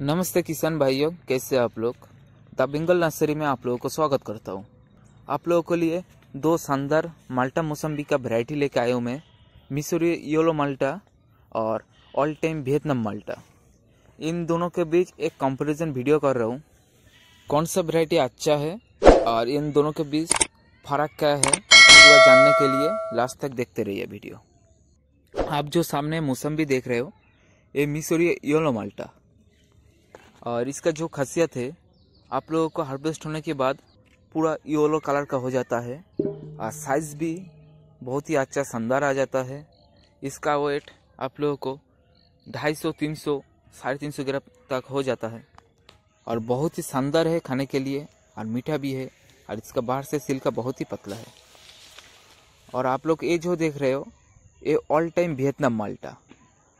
नमस्ते किसान भाइयों कैसे आप लोग द बंगल नर्सरी में आप लोगों को स्वागत करता हूँ आप लोगों के लिए दो शानदार माल्टा मौसम्बी का वैरायटी लेके आया हूँ मैं मिसोरी योलो माल्टा और ऑल टाइम वियतनाम माल्टा इन दोनों के बीच एक कंपैरिजन वीडियो कर रहा हूँ कौन सा वैरायटी अच्छा है और इन दोनों के बीच फर्क क्या है पूरा जानने के लिए लास्ट तक देखते रहिए वीडियो आप जो सामने मौसम्बी देख रहे हो ये मिसोरी योलो माल्टा और इसका जो खासियत है आप लोगों को हार्वेस्ट होने के बाद पूरा योलो कलर का हो जाता है और साइज़ भी बहुत ही अच्छा शानदार आ जाता है इसका वेट आप लोगों को ढाई सौ तीन सौ साढ़े तीन सौ ग्राम तक हो जाता है और बहुत ही शानदार है खाने के लिए और मीठा भी है और इसका बाहर से सिल्का बहुत ही पतला है और आप लोग ये जो देख रहे हो ये ऑल टाइम वियतनाम माल्टा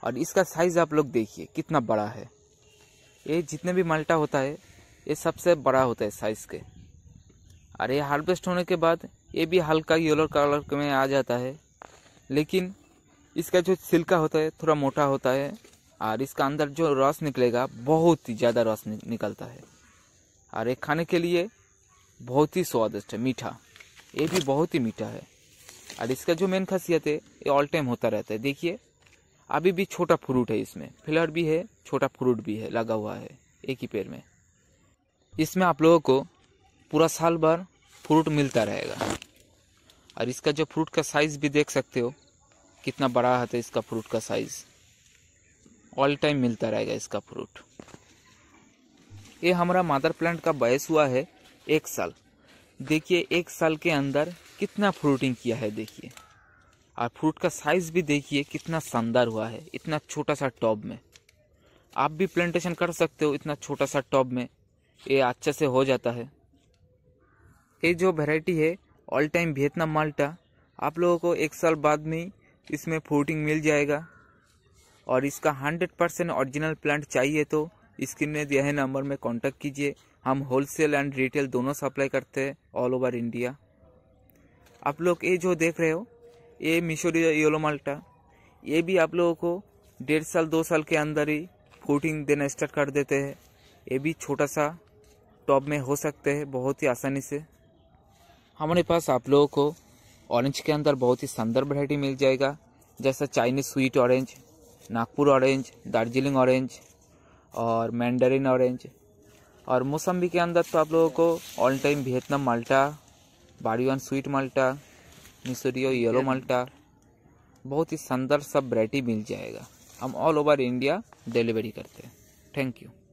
और इसका साइज़ आप लोग देखिए कितना बड़ा है ये जितने भी माल्टा होता है ये सबसे बड़ा होता है साइज़ के और ये हार्वेस्ट होने के बाद ये भी हल्का येलो कलर में आ जाता है लेकिन इसका जो छिलका होता है थोड़ा मोटा होता है और इसका अंदर जो रस निकलेगा बहुत ही ज़्यादा रस निकलता है और ये खाने के लिए बहुत ही स्वादिष्ट है मीठा ये भी बहुत ही मीठा है और इसका जो मेन खासियत है ये ऑल टाइम होता रहता है देखिए अभी भी छोटा फ्रूट है इसमें फिलर भी है छोटा फ्रूट भी है लगा हुआ है एक ही पेड़ में इसमें आप लोगों को पूरा साल भर फ्रूट मिलता रहेगा और इसका जो फ्रूट का साइज़ भी देख सकते हो कितना बड़ा है इसका फ्रूट का साइज़ ऑल टाइम मिलता रहेगा इसका फ्रूट ये हमारा मादर प्लांट का बयस हुआ है एक साल देखिए एक साल के अंदर कितना फ्रूटिंग किया है देखिए और फ्रूट का साइज़ भी देखिए कितना शानदार हुआ है इतना छोटा सा टॉब में आप भी प्लांटेशन कर सकते हो इतना छोटा सा टॉब में ये अच्छे से हो जाता है ये जो वेराइटी है ऑल टाइम वियतनाम माल्टा आप लोगों को एक साल बाद में इसमें फ्रूटिंग मिल जाएगा और इसका हंड्रेड परसेंट ऑरिजिनल प्लांट चाहिए तो स्क्रीन में है नंबर में कांटेक्ट कीजिए हम होलसेल एंड रिटेल दोनों सप्लाई करते हैं ऑल ओवर इंडिया आप लोग ये जो देख रहे हो ये मिशोरी योलो माल्टा ये भी आप लोगों को डेढ़ साल दो साल के अंदर ही फ्रूटिंग देना स्टार्ट कर देते हैं ये भी छोटा सा टॉप में हो सकते हैं बहुत ही आसानी से हमारे पास आप लोगों को ऑरेंज के अंदर बहुत ही सुंदर वैरायटी मिल जाएगा जैसा Chinese sweet orange Nagpur orange Darjeeling orange और मैंडरिन ऑरेंज और मौसम्बी के अंदर तो आप लोगों को ऑल टाइम वियतनाम माल्टा बाड़ीवान स्वीट माल्टा मिसरी और येलो मल्टा बहुत ही शानदार सब वरायटी मिल जाएगा हम ऑल ओवर इंडिया डिलीवरी करते हैं थैंक यू